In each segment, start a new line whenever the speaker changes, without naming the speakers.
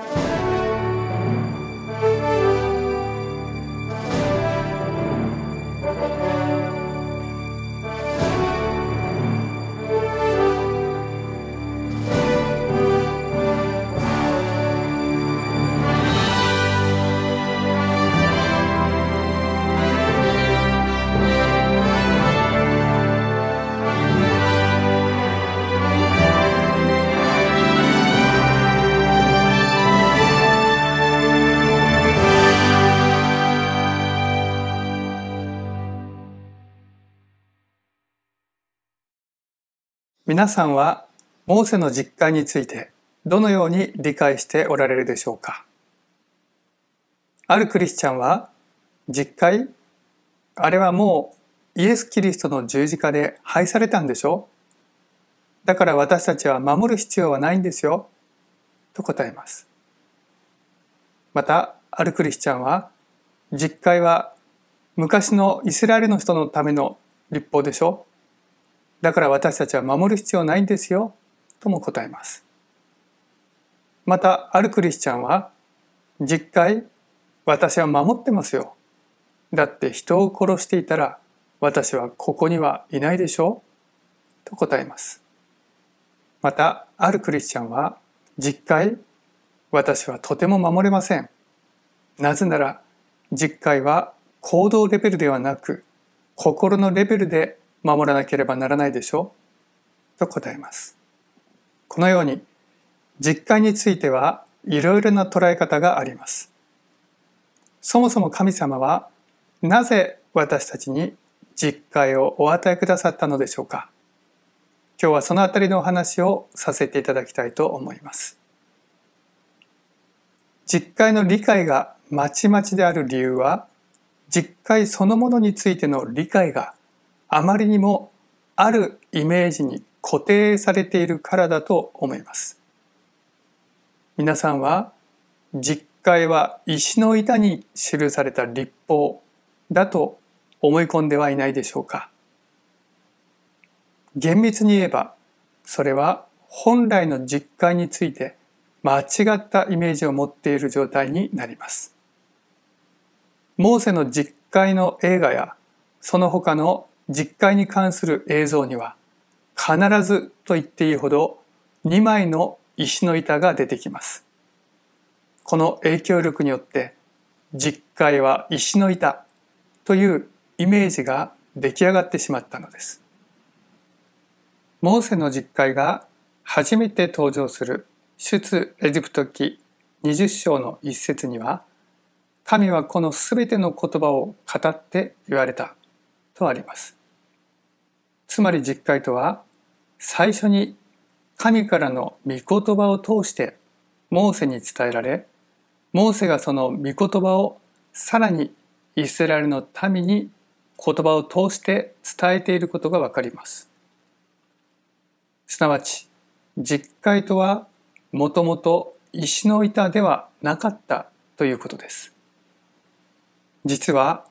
Thank you. 皆さんはモーセの実感についてどのように理解しておられるでしょうかあるクリスチャンは実会あれはもうイエス・キリストの十字架で廃されたんでしょだから私たちは守る必要はないんですよと答えますまたあるクリスチャンは実会は昔のイスラエルの人のための立法でしょだから私たちは守る必要ないんですよとも答えます。またあるクリスチャンは実会私は守ってますよ。だって人を殺していたら私はここにはいないでしょうと答えます。またあるクリスチャンは実会私はとても守れません。なぜなら実会は行動レベルではなく心のレベルで守らなければならないでしょうと答えます。このように実戒についてはいろいろな捉え方があります。そもそも神様はなぜ私たちに実戒をお与えくださったのでしょうか今日はそのあたりのお話をさせていただきたいと思います。実戒の理解がまちまちである理由は実戒そのものについての理解があまりにもあるイメージに固定されているからだと思います。皆さんは実戒は石の板に記された立法だと思い込んではいないでしょうか。厳密に言えばそれは本来の実戒について間違ったイメージを持っている状態になります。モーセの実戒の映画やその他の実会に関する映像には必ずと言っていいほど2枚の石の板が出てきます。この影響力によって実会は石の板というイメージが出来上がってしまったのです。モーセの実会が初めて登場する出エジプト記20章の一節には神はこのすべての言葉を語って言われたとあります。つまり実会とは最初に神からの御言葉を通してモーセに伝えられモーセがその御言葉をさらにイスラエルの民に言葉を通して伝えていることがわかります。すなわち実会とはもともと石の板ではなかったということです。実は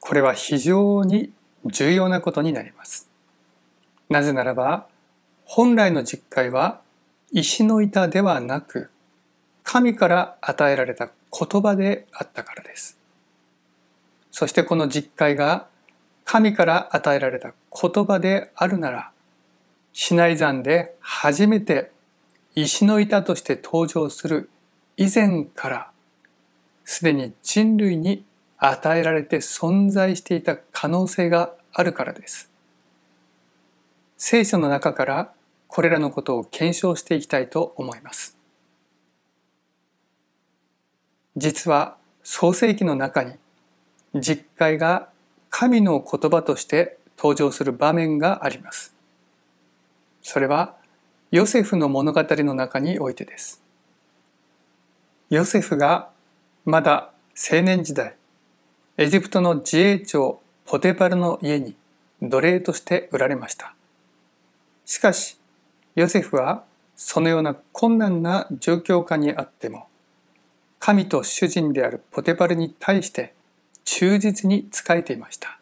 これは非常に重要なことになります。なぜならば、本来の実戒は石の板ではなく、神から与えられた言葉であったからです。そしてこの実戒が神から与えられた言葉であるなら、シナイ山で初めて石の板として登場する以前から、すでに人類に与えられて存在していた可能性があるからです。聖書の中からこれらのことを検証していきたいと思います。実は創世記の中に実会が神の言葉として登場する場面があります。それはヨセフの物語の中においてです。ヨセフがまだ青年時代、エジプトの自衛長ポテパルの家に奴隷として売られました。しかし、ヨセフはそのような困難な状況下にあっても、神と主人であるポテパルに対して忠実に仕えていました。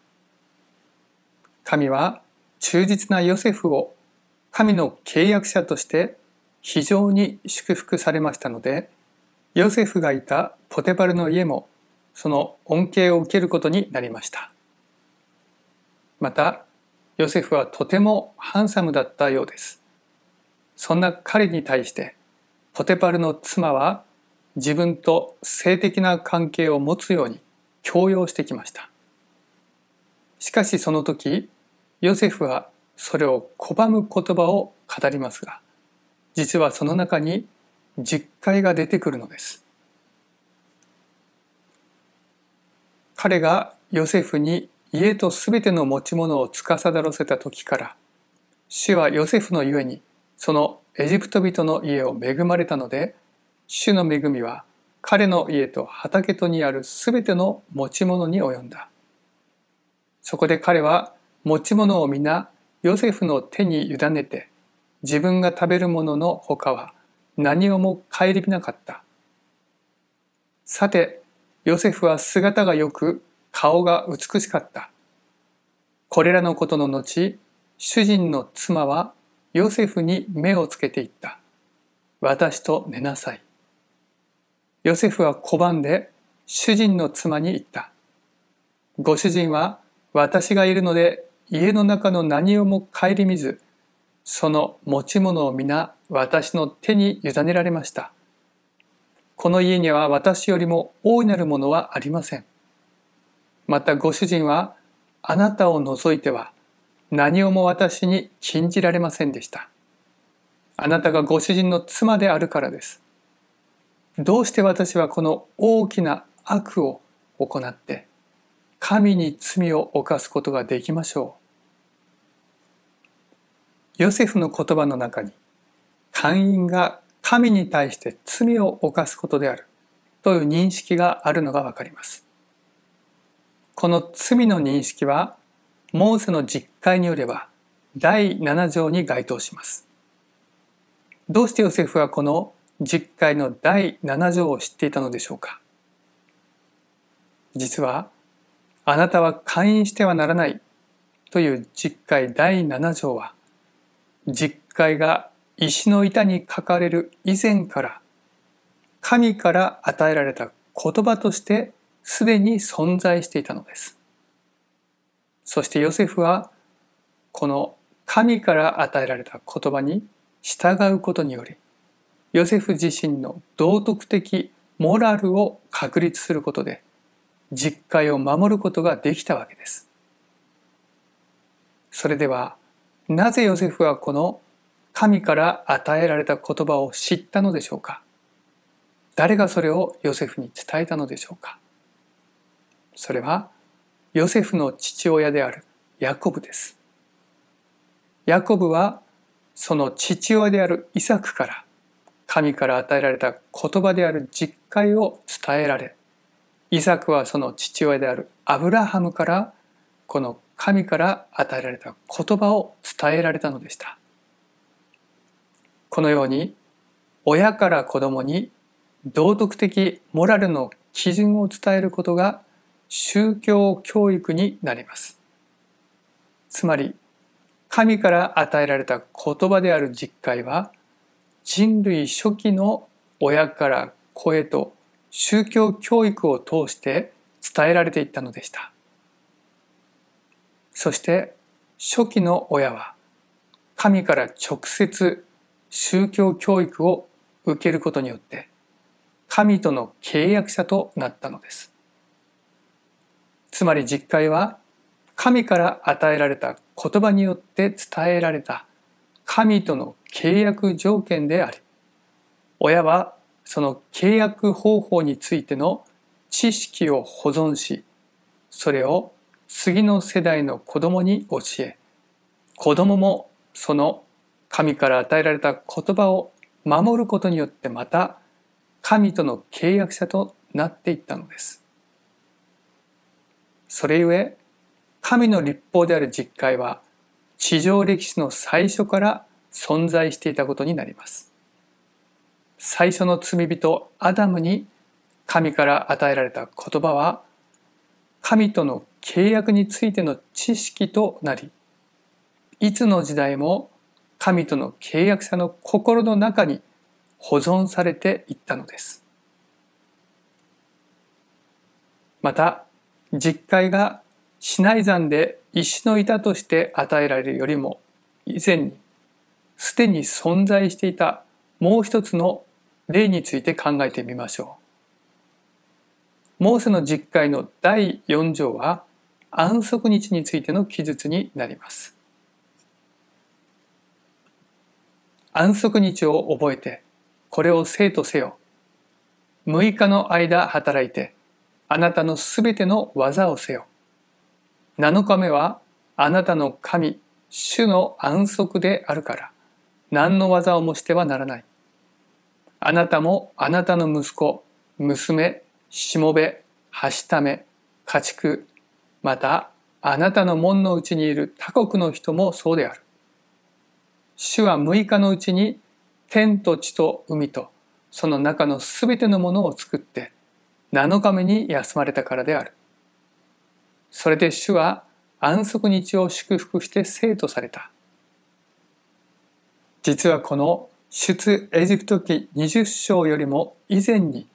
神は忠実なヨセフを神の契約者として非常に祝福されましたので、ヨセフがいたポテパルの家もその恩恵を受けることになりました。また、ヨセフはとてもハンサムだったようです。そんな彼に対してポテパルの妻は自分と性的な関係を持つように強要してきました。しかしその時ヨセフはそれを拒む言葉を語りますが実はその中に実戒が出てくるのです。彼がヨセフに家とすべての持ち物を司らせた時から、主はヨセフのゆえに、そのエジプト人の家を恵まれたので、主の恵みは彼の家と畑とにあるすべての持ち物に及んだ。そこで彼は持ち物を皆ヨセフの手に委ねて、自分が食べるもののほかは何をも帰みなかった。さて、ヨセフは姿がよく、顔が美しかった。これらのことの後、主人の妻はヨセフに目をつけていった。私と寝なさい。ヨセフは拒んで主人の妻に言った。ご主人は私がいるので家の中の何をも顧みず、その持ち物を皆私の手に委ねられました。この家には私よりも大いなるものはありません。またご主人は、あなたを除いては何をも私に禁じられませんでした。あなたがご主人の妻であるからです。どうして私はこの大きな悪を行って、神に罪を犯すことができましょう。ヨセフの言葉の中に、会員が神に対して罪を犯すことであるという認識があるのがわかります。この罪の認識はモーセの実会によれば第7条に該当します。どうしてヨセフはこの実会の第7条を知っていたのでしょうか実はあなたは会員してはならないという実会第7条は実会が石の板に書かれる以前から神から与えられた言葉としてすでに存在していたのです。そしてヨセフはこの神から与えられた言葉に従うことによりヨセフ自身の道徳的モラルを確立することで実戒を守ることができたわけです。それではなぜヨセフはこの神から与えられた言葉を知ったのでしょうか誰がそれをヨセフに伝えたのでしょうかそれはヨセフの父親であるヤコブです。ヤコブはその父親であるイサクから神から与えられた言葉である実戒を伝えられイサクはその父親であるアブラハムからこの神から与えられた言葉を伝えられたのでした。このように親から子供に道徳的モラルの基準を伝えることが宗教教育になります。つまり神から与えられた言葉である実戒は人類初期の親から子へと宗教教育を通して伝えられていったのでした。そして初期の親は神から直接宗教教育を受けることによって神との契約者となったのです。つまり実会は神から与えられた言葉によって伝えられた神との契約条件であり親はその契約方法についての知識を保存しそれを次の世代の子供に教え子供もその神から与えられた言葉を守ることによってまた神との契約者となっていったのです。それゆえ神の立法である実会は地上歴史の最初から存在していたことになります。最初の罪人アダムに神から与えられた言葉は神との契約についての知識となりいつの時代も神との契約者の心の中に保存されていったのです。また実戒がシ内イ山で石の板として与えられるよりも以前にすでに存在していたもう一つの例について考えてみましょう。モーセの実戒の第4条は安息日についての記述になります。安息日を覚えてこれを生とせよ。6日の間働いてあなたのすべての技をせよ。7日目はあなたの神、主の安息であるから、何の技をもしてはならない。あなたもあなたの息子、娘、しもべ、はしため、家畜、またあなたの門のうちにいる他国の人もそうである。主は6日のうちに天と地と海とその中のすべてのものを作って、7日目に休まれたからである。それで主は安息日を祝福して生徒された。実はこの出エジプト記20章よりも以前に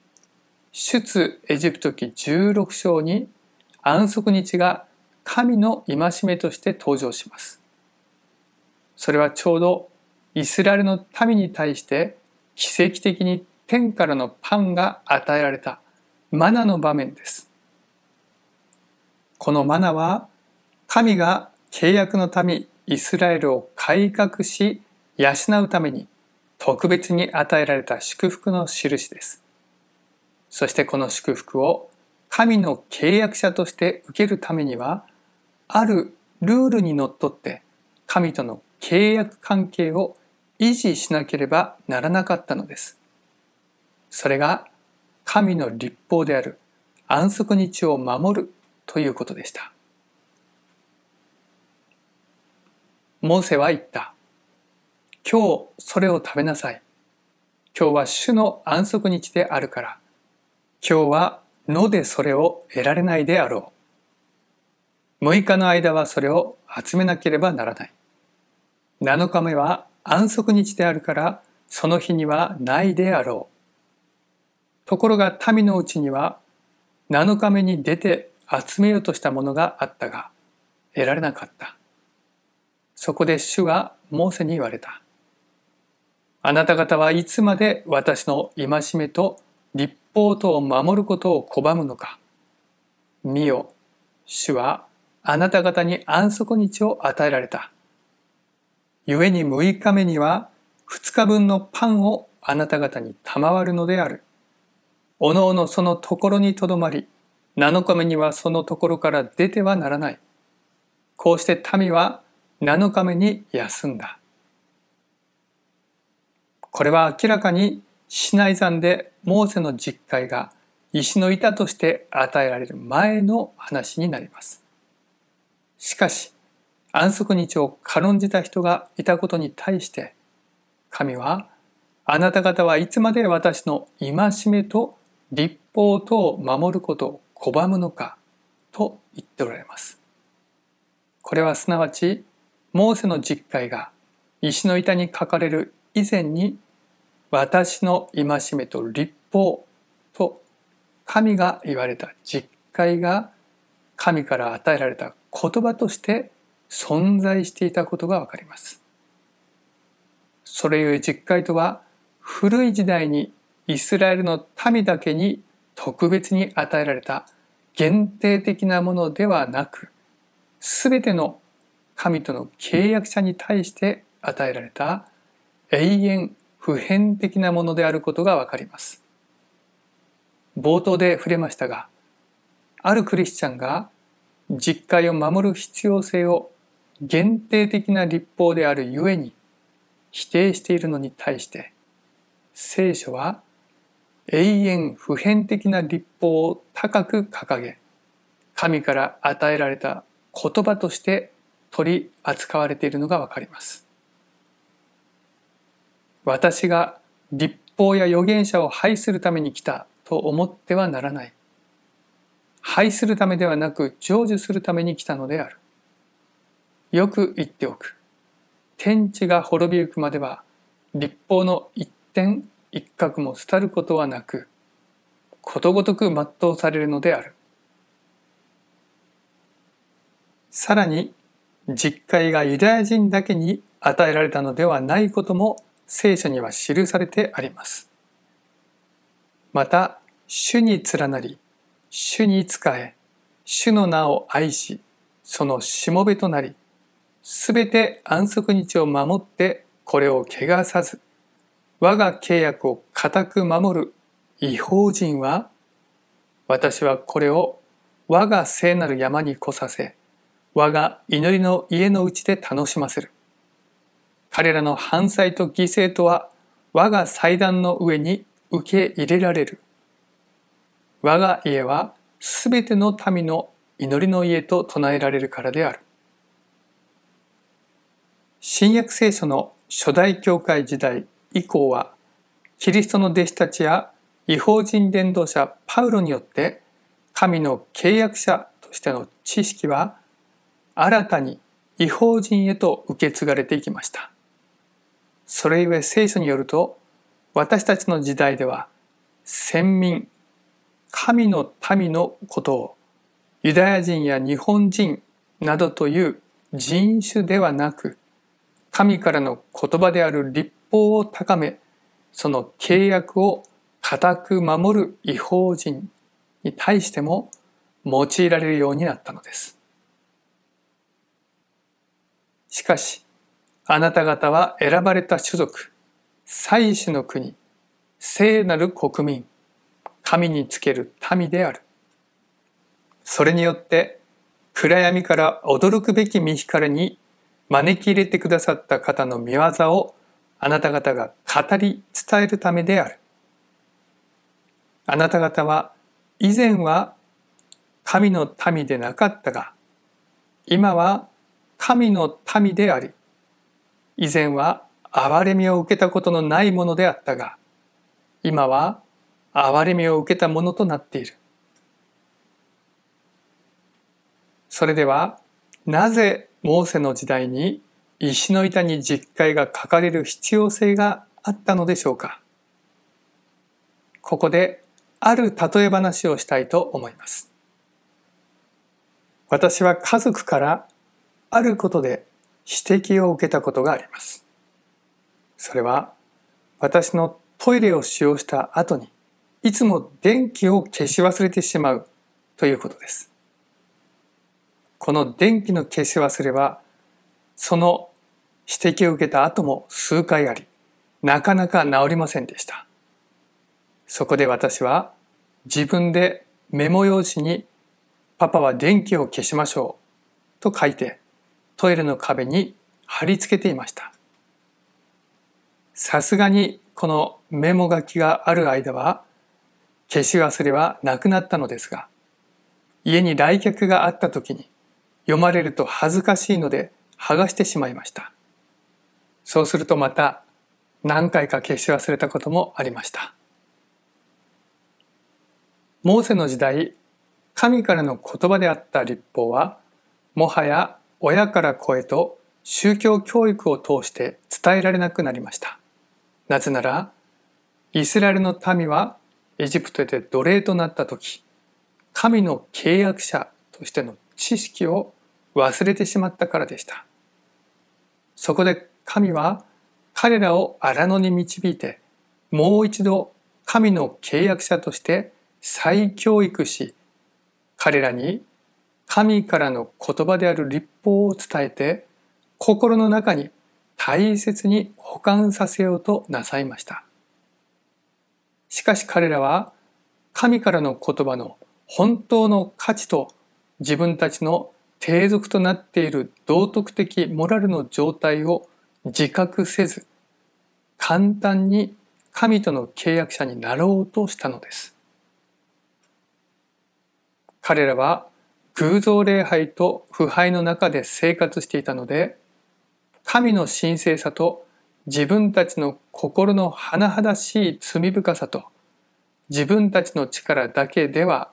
出エジプト記16章に安息日が神の戒めとして登場します。それはちょうどイスラエルの民に対して奇跡的に天からのパンが与えられたマナの場面です。このマナは神が契約の民イスラエルを改革し養うために特別に与えられた祝福の印です。そしてこの祝福を神の契約者として受けるためにはあるルールにのっとって神との契約関係を維持しなければならなかったのです。それが神の立法である安息日を守るということでした。モーセは言った。今日それを食べなさい。今日は主の安息日であるから、今日はのでそれを得られないであろう。6日の間はそれを集めなければならない。7日目は安息日であるから、その日にはないであろう。ところが民のうちには7日目に出て集めようとしたものがあったが得られなかった。そこで主はモーセに言われた。あなた方はいつまで私の戒めと立法とを守ることを拒むのか。見よ、主はあなた方に安息日を与えられた。故に6日目には2日分のパンをあなた方に賜るのである。おのおのそのところにとどまり、7日目にはそのところから出てはならない。こうして民は7日目に休んだ。これは明らかにシ内山でモーセの実戒が石の板として与えられる前の話になります。しかし、安息日を軽んじた人がいたことに対して、神は、あなた方はいつまで私の戒めと立法と守ることを拒むのかと言っておられます。これはすなわち、モーセの実会が石の板に書かれる以前に、私の戒めと立法と神が言われた実会が神から与えられた言葉として存在していたことがわかります。それゆえ実会とは古い時代にイスラエルの民だけに特別に与えられた限定的なものではなく、すべての神との契約者に対して与えられた永遠普遍的なものであることがわかります。冒頭で触れましたが、あるクリスチャンが実戒を守る必要性を限定的な立法であるゆえに否定しているのに対して、聖書は永遠普遍的な立法を高く掲げ、神から与えられた言葉として取り扱われているのがわかります。私が立法や預言者を排するために来たと思ってはならない。排するためではなく成就するために来たのである。よく言っておく。天地が滅びゆくまでは立法の一点一角も廃ることはなくことごとく全うされるのであるさらに実戒がユダヤ人だけに与えられたのではないことも聖書には記されてありますまた主に連なり主に仕え主の名を愛しそのしもべとなりすべて安息日を守ってこれを汚さず我が契約を固く守る違法人は、私はこれを我が聖なる山に来させ、我が祈りの家のうちで楽しませる。彼らの犯罪と犠牲とは我が祭壇の上に受け入れられる。我が家はすべての民の祈りの家と唱えられるからである。新約聖書の初代教会時代以降はキリストの弟子たちや違法人伝道者パウロによって神の契約者としての知識は新たに違法人へと受け継がれていきました。それゆえ聖書によると私たちの時代では先民神の民のことをユダヤ人や日本人などという人種ではなく神からの言葉である立法を高め、その契約を固く守る違法人に対しても用いられるようになったのです。しかし、あなた方は選ばれた種族、祭司の国、聖なる国民、神につける民である。それによって、暗闇から驚くべき身光に招き入れてくださった方の見業をあなた方が語り伝えるためである。あなた方は以前は神の民でなかったが、今は神の民であり、以前は憐れみを受けたことのないものであったが、今は憐れみを受けたものとなっている。それでは、なぜモーセの時代に石の板に実戒が書かれる必要性があったのでしょうかここである例え話をしたいと思います。私は家族からあることで指摘を受けたことがあります。それは私のトイレを使用した後にいつも電気を消し忘れてしまうということです。この電気の消し忘れはその指摘を受けた後も数回あり、なかなか治りませんでした。そこで私は自分でメモ用紙にパパは電気を消しましょうと書いてトイレの壁に貼り付けていました。さすがにこのメモ書きがある間は消し忘れはなくなったのですが、家に来客があった時に読まれると恥ずかしいので剥がしてしまいました。そうするとまた何回か消し忘れたこともありました。モーセの時代、神からの言葉であった立法は、もはや親から子へと宗教教育を通して伝えられなくなりました。なぜなら、イスラエルの民はエジプトで奴隷となった時、神の契約者としての知識を忘れてしまったからでした。そこで神は彼らを荒野に導いてもう一度神の契約者として再教育し彼らに神からの言葉である立法を伝えて心の中に大切に保管させようとなさいました。しかし彼らは神からの言葉の本当の価値と自分たちの低俗となっている道徳的モラルの状態を自覚せず簡単に神との契約者になろうとしたのです。彼らは偶像礼拝と腐敗の中で生活していたので神の神聖さと自分たちの心の甚だしい罪深さと自分たちの力だけでは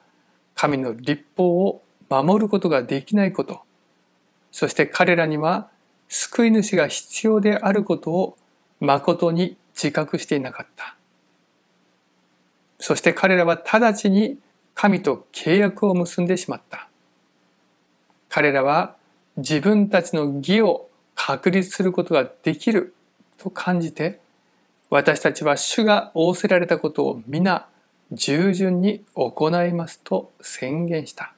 神の立法を守ることができないこと、そして彼らには救い主が必要であることを誠に自覚していなかった。そして彼らは直ちに神と契約を結んでしまった。彼らは自分たちの義を確立することができると感じて、私たちは主が仰せられたことを皆従順に行いますと宣言した。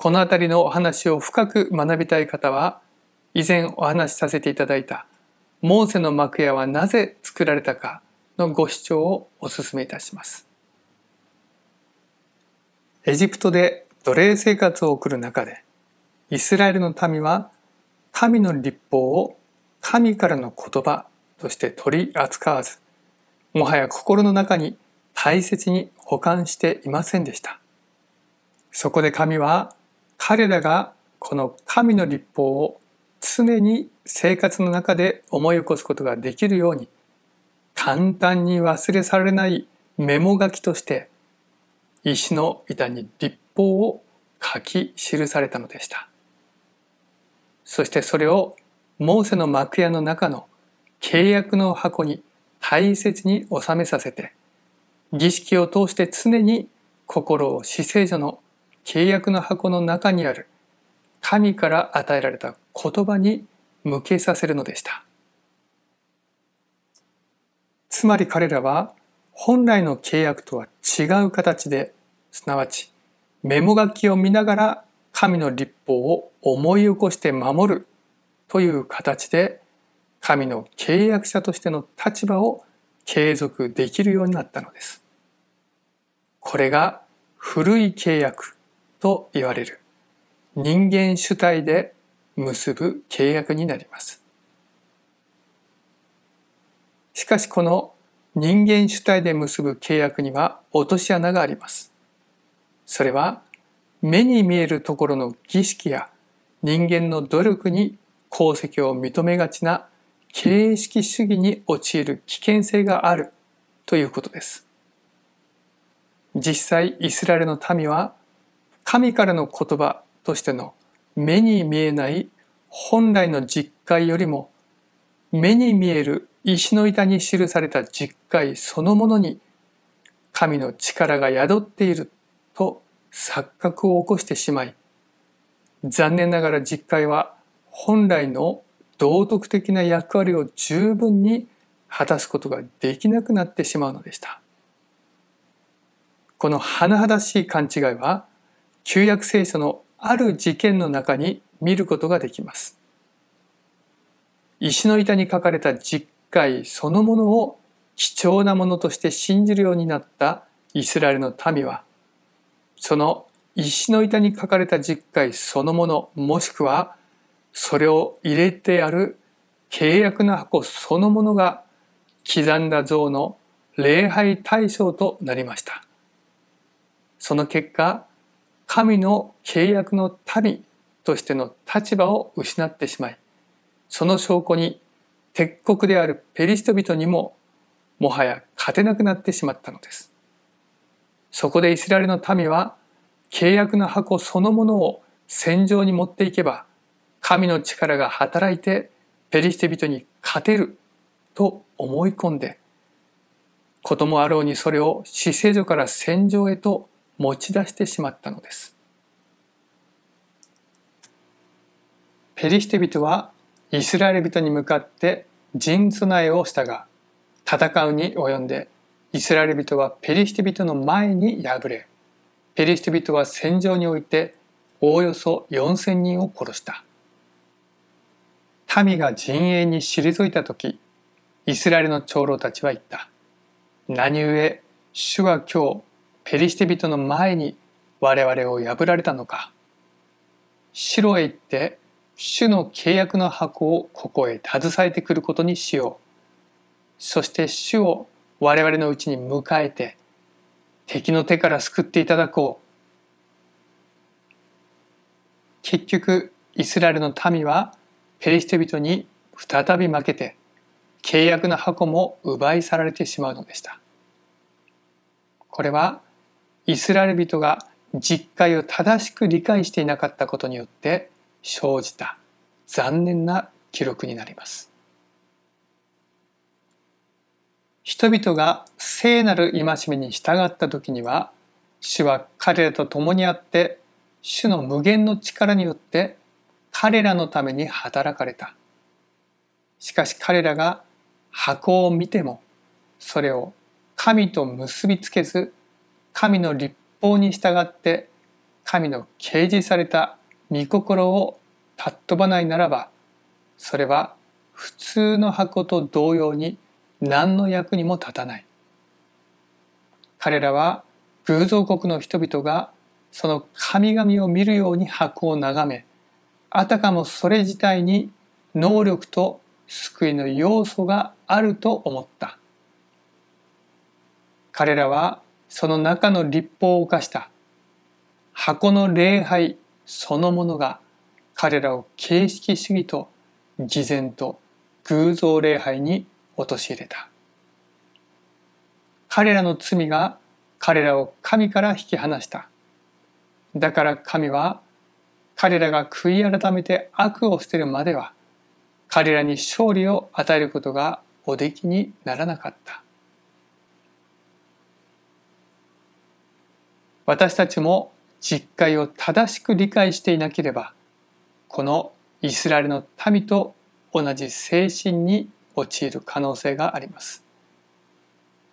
この辺りのお話を深く学びたい方は、以前お話しさせていただいた、モーセの幕屋はなぜ作られたかのご視聴をお勧めいたします。エジプトで奴隷生活を送る中で、イスラエルの民は神の立法を神からの言葉として取り扱わず、もはや心の中に大切に保管していませんでした。そこで神は彼らがこの神の立法を常に生活の中で思い起こすことができるように簡単に忘れ去られないメモ書きとして石の板に立法を書き記されたのでした。そしてそれをモーセの幕屋の中の契約の箱に大切に収めさせて儀式を通して常に心を死聖所の契約の箱の中にある神から与えられた言葉に向けさせるのでした。つまり彼らは本来の契約とは違う形で、すなわちメモ書きを見ながら神の立法を思い起こして守るという形で神の契約者としての立場を継続できるようになったのです。これが古い契約と言われる人間主体で結ぶ契約になります。しかしこの人間主体で結ぶ契約には落とし穴があります。それは目に見えるところの儀式や人間の努力に功績を認めがちな形式主義に陥る危険性があるということです。実際イスラエルの民は神からの言葉としての目に見えない本来の実戒よりも目に見える石の板に記された実戒そのものに神の力が宿っていると錯覚を起こしてしまい残念ながら実戒は本来の道徳的な役割を十分に果たすことができなくなってしまうのでした。この甚だしい勘違いは旧約聖書のある事件の中に見ることができます。石の板に書かれた実会そのものを貴重なものとして信じるようになったイスラエルの民は、その石の板に書かれた実会そのもの、もしくはそれを入れてある契約の箱そのものが刻んだ像の礼拝対象となりました。その結果、神の契約の民としての立場を失ってしまいその証拠に敵国であるペリシト人にももはや勝てなくなってしまったのです。そこでイスラエルの民は契約の箱そのものを戦場に持っていけば神の力が働いてペリシテ人に勝てると思い込んで子供あろうにそれを死聖所から戦場へと持ち出してしまったのです。ペリシテ人はイスラエル人に向かって陣備えをしたが戦うに及んでイスラエル人はペリシテ人の前に敗れペリシテ人は戦場においておおよそ4,000人を殺した民が陣営に退いた時イスラエルの長老たちは言った何故主は今ペリシテ人の前に我々を破られたのか。白へ行って、主の契約の箱をここへ携えてくることにしよう。そして主を我々のうちに迎えて、敵の手から救っていただこう。結局、イスラエルの民はペリシテ人に再び負けて、契約の箱も奪い去られてしまうのでした。これはイスラエル人が実戒を正しく理解していなかったことによって生じた残念な記録になります。人々が聖なる戒めに従った時には主は彼らと共にあって主の無限の力によって彼らのために働かれた。しかし彼らが箱を見てもそれを神と結びつけず神の立法に従って神の掲示された御心を尊ばないならばそれは普通の箱と同様に何の役にも立たない彼らは偶像国の人々がその神々を見るように箱を眺めあたかもそれ自体に能力と救いの要素があると思った彼らはその中の立法を犯した箱の礼拝そのものが彼らを形式主義と偽善と偶像礼拝に陥れた彼らの罪が彼らを神から引き離しただから神は彼らが悔い改めて悪を捨てるまでは彼らに勝利を与えることがおできにならなかった。私たちも実会を正しく理解していなければこのイスラエルの民と同じ精神に陥る可能性があります。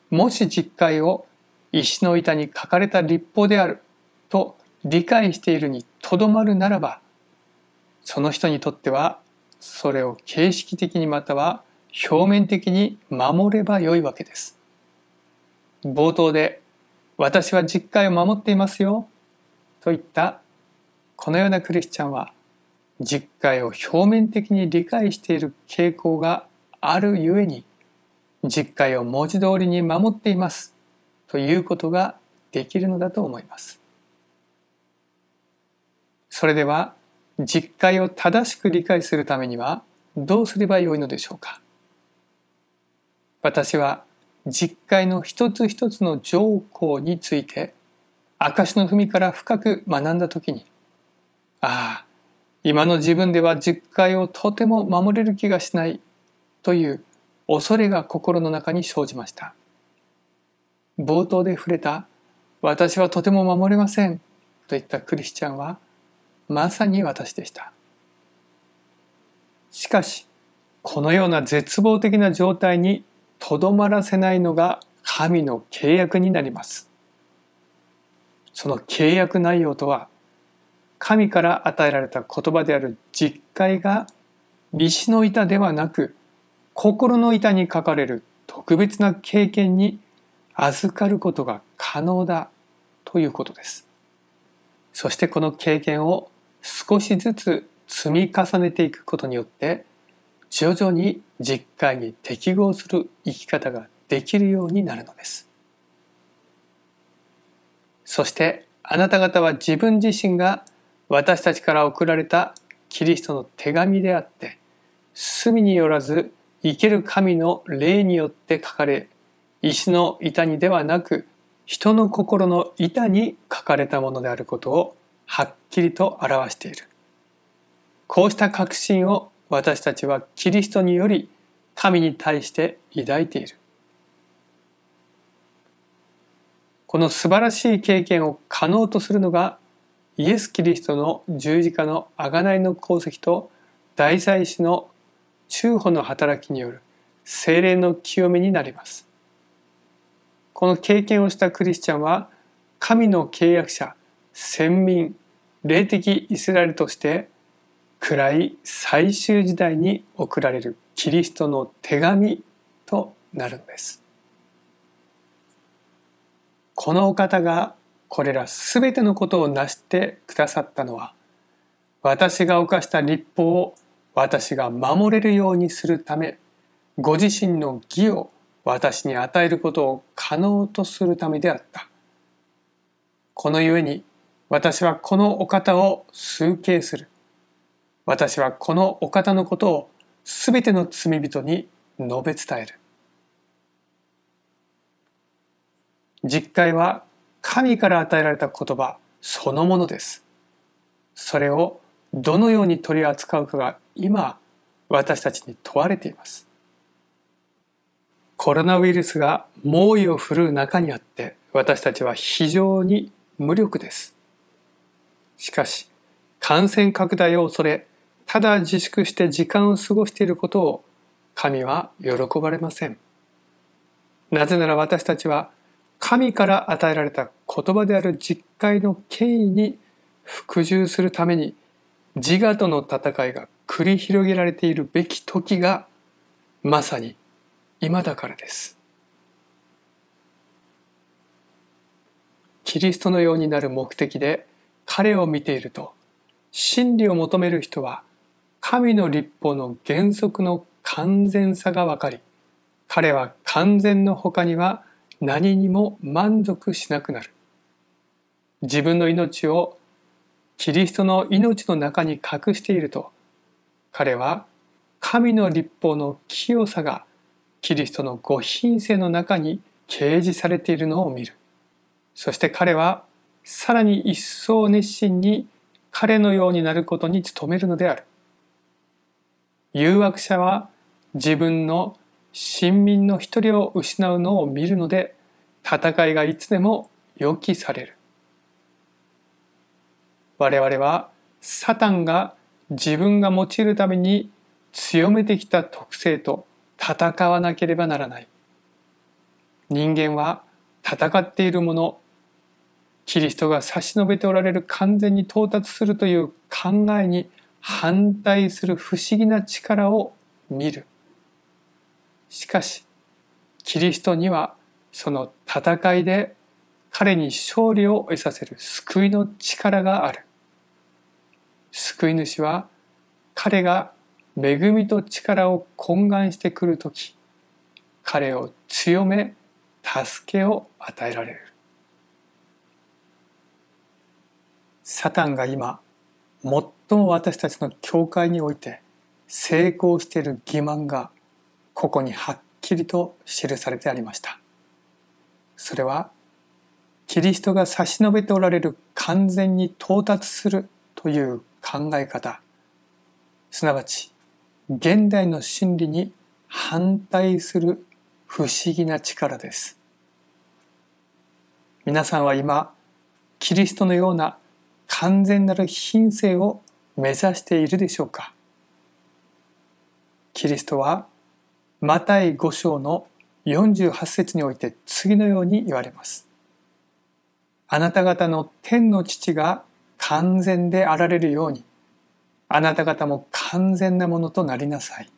もし実会を石の板に書かれた立法であると理解しているにとどまるならばその人にとってはそれを形式的にまたは表面的に守ればよいわけです。冒頭で私は実戒を守っていますよといったこのようなクリスチャンは実戒を表面的に理解している傾向があるゆえに実戒を文字通りに守っていますということができるのだと思います。それでは実戒を正しく理解するためにはどうすればよいのでしょうか私は実会の一つ一つの条項について証の文から深く学んだ時にああ今の自分では実会をとても守れる気がしないという恐れが心の中に生じました冒頭で触れた「私はとても守れません」といったクリスチャンはまさに私でしたしかしこのような絶望的な状態にとどまらせないのが神の契約になります。その契約内容とは、神から与えられた言葉である実戒が、石の板ではなく、心の板に書かれる特別な経験に預かることが可能だということです。そしてこの経験を少しずつ積み重ねていくことによって、徐々に実戒に適合する生き方ができるようになるのです。そしてあなた方は自分自身が私たちから送られたキリストの手紙であって隅によらず生ける神の霊によって書かれ石の板にではなく人の心の板に書かれたものであることをはっきりと表している。こうした確信を私たちはキリストにより神に対して抱いているこの素晴らしい経験を可能とするのがイエス・キリストの十字架の贖いの功績と大祭司の中保の働きによる精霊の清めになりますこの経験をしたクリスチャンは神の契約者先民霊的イスラエルとして暗い最終時代に送られるキリストの手紙となるのです。このお方がこれらすべてのことを成してくださったのは私が犯した立法を私が守れるようにするためご自身の義を私に与えることを可能とするためであった。このゆえに私はこのお方を崇敬する。私はこのお方のことをすべての罪人に述べ伝える。実会は神から与えられた言葉そのものです。それをどのように取り扱うかが今私たちに問われています。コロナウイルスが猛威を振るう中にあって私たちは非常に無力です。しかし感染拡大を恐れただ自粛して時間を過ごしていることを神は喜ばれません。なぜなら私たちは神から与えられた言葉である実会の権威に服従するために自我との戦いが繰り広げられているべき時がまさに今だからです。キリストのようになる目的で彼を見ていると真理を求める人は神の立法の原則の完全さが分かり彼は完全の他には何にも満足しなくなる自分の命をキリストの命の中に隠していると彼は神の立法の清さがキリストのご品性の中に掲示されているのを見るそして彼はさらに一層熱心に彼のようになることに努めるのである誘惑者は自分の親民の一人を失うのを見るので戦いがいつでも予期される我々はサタンが自分が用いるために強めてきた特性と戦わなければならない人間は戦っているものキリストが差し伸べておられる完全に到達するという考えに反対する不思議な力を見る。しかし、キリストにはその戦いで彼に勝利を得させる救いの力がある。救い主は彼が恵みと力を懇願してくる時彼を強め助けを与えられるサタンが今最も私たちの教会において成功している欺瞞がここにはっきりと記されてありました。それはキリストが差し伸べておられる完全に到達するという考え方すなわち現代の真理に反対する不思議な力です皆さんは今キリストのような完全なる品性を目指しているでしょうかキリストはマタイ五章の48節において次のように言われます。あなた方の天の父が完全であられるように、あなた方も完全なものとなりなさい。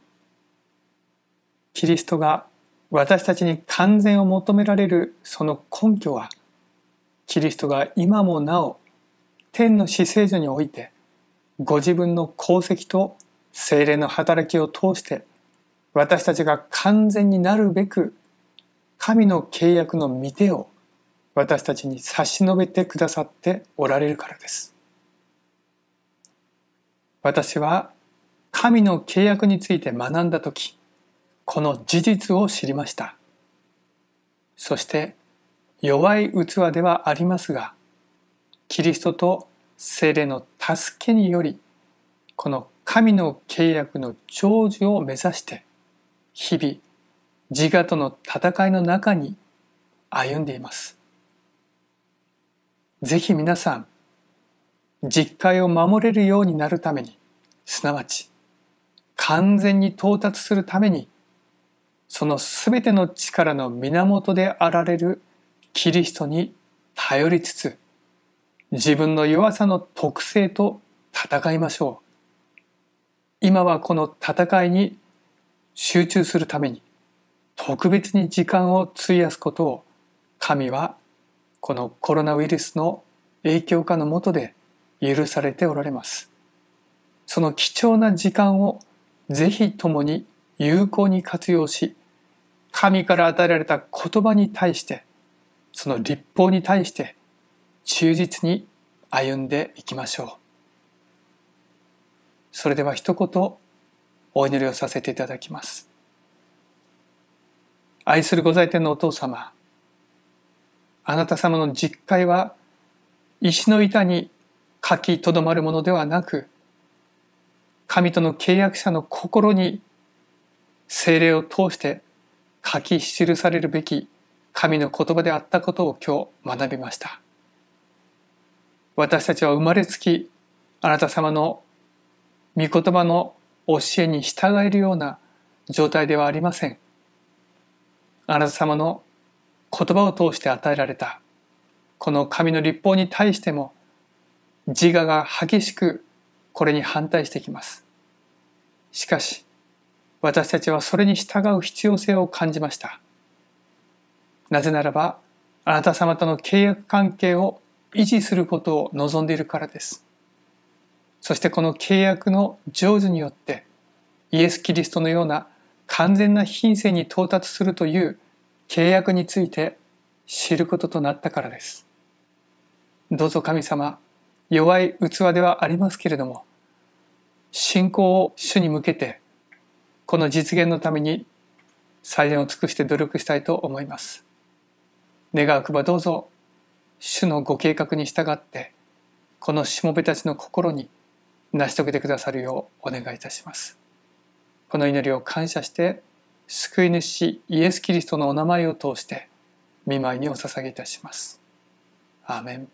キリストが私たちに完全を求められるその根拠は、キリストが今もなお天の至聖所においてご自分の功績と精霊の働きを通して私たちが完全になるべく神の契約の御手を私たちに差し伸べてくださっておられるからです。私は神の契約について学んだ時この事実を知りました。そして弱い器ではありますがキリストと聖霊の助けによりこの神の契約の成就を目指して日々自我との戦いの中に歩んでいます。ぜひ皆さん実戒を守れるようになるためにすなわち完全に到達するためにその全ての力の源であられるキリストに頼りつつ自分の弱さの特性と戦いましょう。今はこの戦いに集中するために特別に時間を費やすことを神はこのコロナウイルスの影響下のもとで許されておられます。その貴重な時間をぜひ共に有効に活用し、神から与えられた言葉に対して、その立法に対して、忠実に歩んでいきましょう。それでは一言お祈りをさせていただきます。愛するご在天のお父様、あなた様の実戒は石の板に書きとどまるものではなく、神との契約者の心に精霊を通して書き記されるべき神の言葉であったことを今日学びました。私たちは生まれつきあなた様の御言葉の教えに従えるような状態ではありません。あなた様の言葉を通して与えられたこの神の立法に対しても自我が激しくこれに反対してきます。しかし私たちはそれに従う必要性を感じました。なぜならばあなた様との契約関係を維持することを望んでいるからです。そしてこの契約の成就によってイエス・キリストのような完全な品性に到達するという契約について知ることとなったからです。どうぞ神様、弱い器ではありますけれども、信仰を主に向けて、この実現のために最善を尽くして努力したいと思います。願わくばどうぞ主のご計画に従ってこのしもべたちの心に成し遂げてくださるようお願いいたします。この祈りを感謝して救い主イエス・キリストのお名前を通して見舞いにお捧げいたします。アーメン